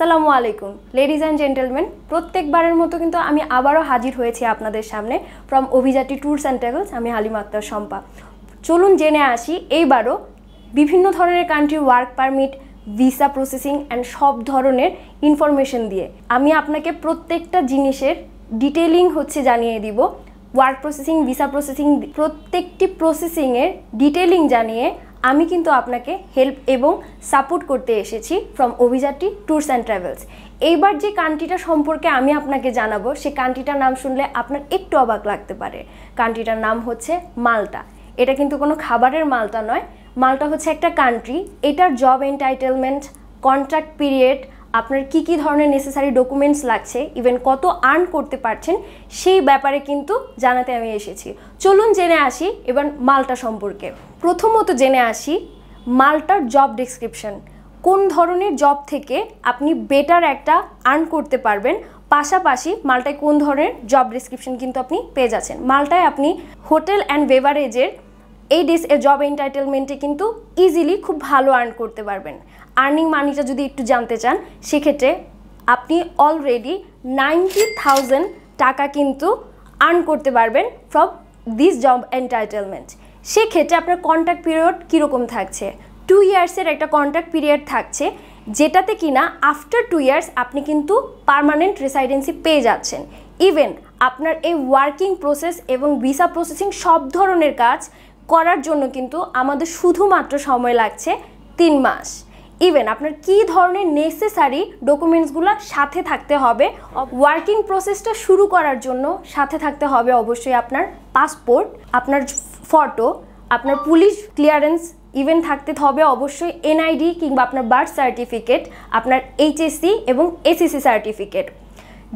সালামু আলাইকুম ladies and gentleman প্রত্যেকবারের মতো কিন্তু আমি আবারও হাজির হয়েছি আপনাদের সামনে from Abhijati tours and travels আমি হালিম আক্তার শম্পা চলুন জেনে আসি এইবারও বিভিন্ন ধরনের country work permit visa processing and সব ধরনের ইনফরমেশন দিয়ে আমি আপনাকে প্রত্যেকটা জিনিসের ডিটেলিং হচ্ছে জানিয়ে দিব ওয়ার্ক প্রসেসিং ভিসা প্রসেসিং প্রত্যেকটি প্রসেসিংয়ের ডিটেলিং জানিয়ে আমি কিন্তু আপনাকে হেল্প এবং সাপোর্ট করতে এসেছি from Abhijatri tours and travels এইবার যে কান্ট্রিটা সম্পর্কে আমি আপনাকে জানাবো সেই কান্ট্রিটার নাম শুনলে আপনার একটু অবাক লাগতে পারে কান্ট্রিটার নাম হচ্ছে মালটা এটা কিন্তু কোনো খাবারের মালটা নয় মালটা হচ্ছে একটা কান্ট্রি এটার জব এন্টাইটেলমেন্ট কন্ট্রাক্ট পিরিয়ড আপনার কি কি ধরনের নেসেসারি ডকুমেন্টস লাগছে ইভেন কত আর্ন করতে পারছেন সেই ব্যাপারে কিন্তু জানাতে আমি এসেছি চলুন জেনে আসি এবার মালটা সম্পর্কে প্রথমত জেনে আসি মালটার জব ডিসক্রিপশন কোন ধরনের জব থেকে আপনি বেটার একটা আর্ন করতে পারবেন পাশাপাশি মালটায় কোন ধরনের জব ডিসক্রিপশন কিন্তু আপনি পেয়ে যাচ্ছেন মালটায় আপনি হোটেল অ্যান্ড বেভারেজের এই ডিস এ জব এন্টারটেলমেন্টে কিন্তু ইজিলি খুব ভালো আর্ন করতে পারবেন আর্নিং মানিটা যদি একটু জানতে চান সেক্ষেত্রে আপনি অলরেডি নাইনটি থাউজেন্ড টাকা কিন্তু আর্ন করতে পারবেন ফ্রম দিস জব এন্টারটেলমেন্ট সেক্ষেত্রে আপনার কন্ট্যাক্ট পিরিয়ড কীরকম থাকছে টু ইয়ার্সের একটা কন্ট্যাক্ট পিরিয়ড থাকছে যেটাতে কিনা আফটার টু ইয়ার্স আপনি কিন্তু পারমানেন্ট রেসাইডেন্সি পেয়ে যাচ্ছেন ইভেন আপনার এই ওয়ার্কিং প্রসেস এবং ভিসা প্রসেসিং সব ধরনের কাজ করার জন্য কিন্তু আমাদের শুধুমাত্র সময় লাগছে তিন মাস ইভেন আপনার কি ধরনের নেসেসারি ডকুমেন্টসগুলো সাথে থাকতে হবে ওয়ার্কিং প্রসেসটা শুরু করার জন্য সাথে থাকতে হবে অবশ্যই আপনার পাসপোর্ট আপনার ফটো আপনার পুলিশ ক্লিয়ারেন্স ইভেন থাকতে হবে অবশ্যই এনআইডি কিংবা আপনার বার্থ সার্টিফিকেট আপনার এইচএসসি এবং এসিসি সার্টিফিকেট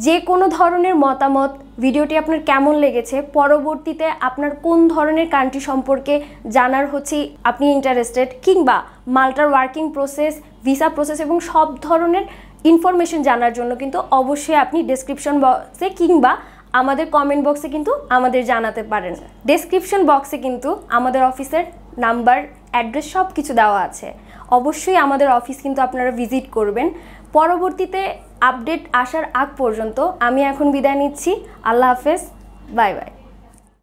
যে কোনো ধরনের মতামত ভিডিওটি আপনার কেমন লেগেছে পরবর্তীতে আপনার কোন ধরনের কান্ট্রি সম্পর্কে জানার হচ্ছে আপনি ইন্টারেস্টেড কিংবা মাল্টার ওয়ার্কিং প্রসেস ভিসা প্রসেস এবং সব ধরনের ইনফরমেশন জানার জন্য কিন্তু অবশ্যই আপনি ডেসক্রিপশন বক্সে কিংবা আমাদের কমেন্ট বক্সে কিন্তু আমাদের জানাতে পারেন ডেসক্রিপশন বক্সে কিন্তু আমাদের অফিসের নাম্বার অ্যাড্রেস সব কিছু দেওয়া আছে অবশ্যই আমাদের অফিস কিন্তু আপনারা ভিজিট করবেন পরবর্তীতে আপডেট আসার আগ পর্যন্ত আমি এখন বিদায় নিচ্ছি আল্লাহ হাফেজ বাই বাই